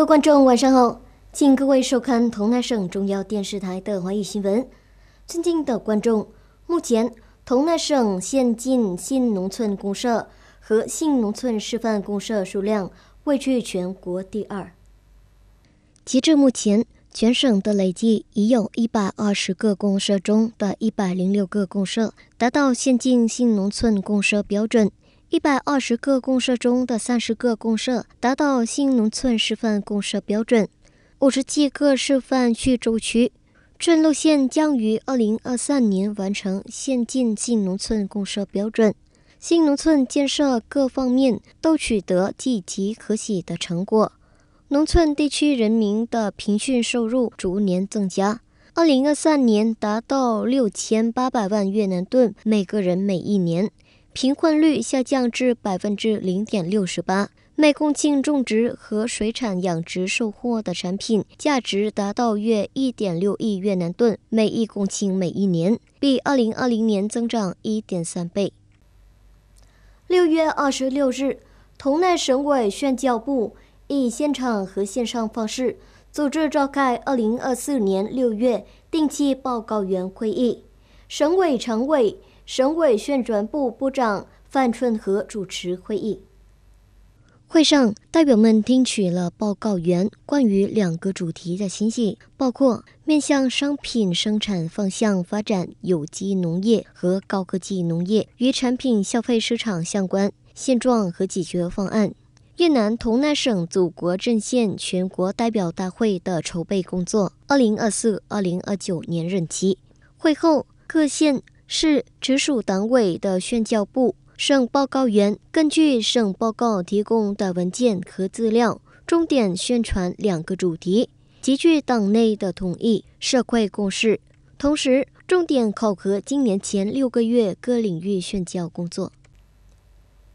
各位观众，晚上好，请各位收看同奈省中央电视台的华语新闻。尊敬的观众，目前同奈省先进新农村公社和新农村示范公社数量位居全国第二。截至目前，全省的累计已有一百二十个公社中的一百零六个公社达到先进新农村公社标准。一百二十个公社中的三十个公社达到新农村示范公社标准，五十七个示范区州区、镇、路线将于二零二三年完成县进新农村公社标准。新农村建设各方面都取得积极可喜的成果，农村地区人民的平均收入逐年增加，二零二三年达到六千八百万越南盾，每个人每一年。贫困率下降至百分之零点六十八。每公顷种植和水产养殖收获的产品价值达到约一点六亿越南盾，每一公顷每一年，比二零二零年增长一点三倍。六月二十六日，同奈省委宣教部以现场和线上方式组织召开二零二四年六月定期报告员会议，省委常委。省委宣传部部长范春和主持会议。会上，代表们听取了报告员关于两个主题的信息，包括面向商品生产方向发展有机农业和高科技农业与产品消费市场相关现状和解决方案。越南同奈省祖国阵线全国代表大会的筹备工作（二零二四二零二九年任期）。会后，各县。是直属党委的宣教部省报告员根据省报告提供的文件和资料，重点宣传两个主题，集聚党内的统一社会共识，同时重点考核今年前六个月各领域宣教工作。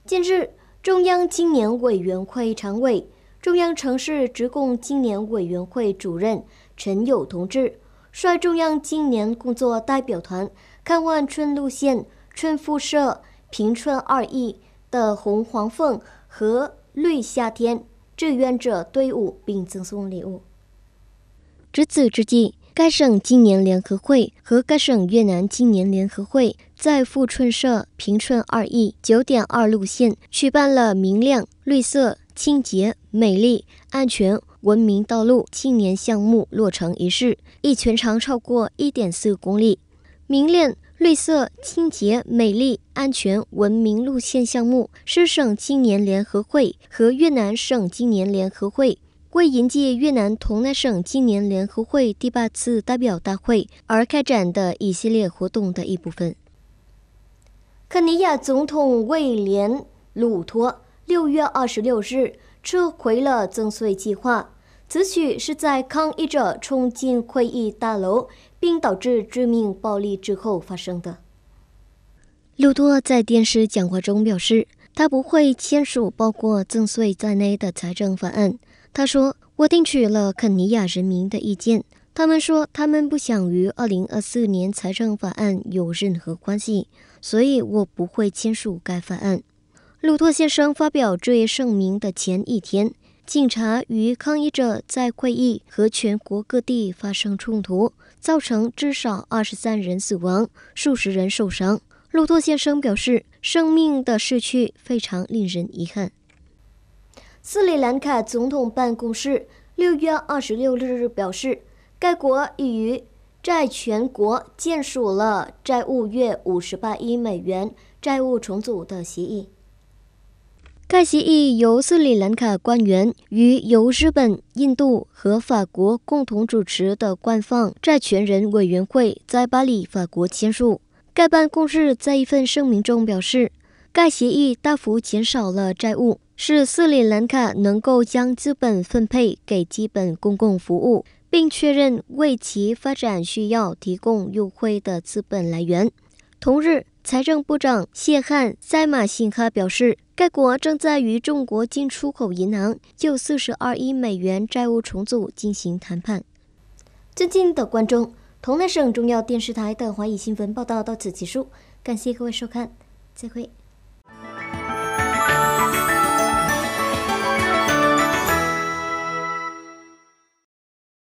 近日，中央青年委员会常委、中央城市职工青年委员会主任陈友同志率中央青年工作代表团。看望春路线，春富社平春二邑的红黄凤和绿夏天志愿者队伍，并赠送礼物。值此之际，该省青年联合会和该省越南青年联合会在富春社平春二邑九点二路线举办了明亮、绿色、清洁、美丽、安全、文明道路青年项目落成仪式，一全长超过一点四公里。明恋绿色、清洁、美丽、安全、文明路线项目是省青年联合会和越南省青年联合会为迎接越南同奈省青年联合会第八次代表大会而开展的一系列活动的一部分。肯尼亚总统威廉·鲁托六月二十六日撤回了增税计划。此举是在抗议者冲进会议大楼并导致致命暴力之后发生的。鲁托在电视讲话中表示，他不会签署包括增税在内的财政法案。他说：“我听取了肯尼亚人民的意见，他们说他们不想与2024年财政法案有任何关系，所以我不会签署该法案。”鲁托先生发表这一声明的前一天。警察与抗议者在会议和全国各地发生冲突，造成至少二十三人死亡，数十人受伤。路托先生表示，生命的逝去非常令人遗憾。斯里兰卡总统办公室六月二十六日表示，该国已于在全国签署了债务约五十八亿美元债务重组的协议。该协议由斯里兰卡官员与由日本、印度和法国共同主持的官方债权人委员会在巴黎，法国签署。该办公室在一份声明中表示，该协议大幅减少了债务，使斯里兰卡能够将资本分配给基本公共服务，并确认为其发展需要提供优惠的资本来源。同日。财政部长谢汉塞马辛哈表示，该国正在与中国进出口银行就四十二亿美元债务重组进行谈判。尊敬的观众，同奈省中央电视台的华语新闻报道到此结束，感谢各位收看，再会。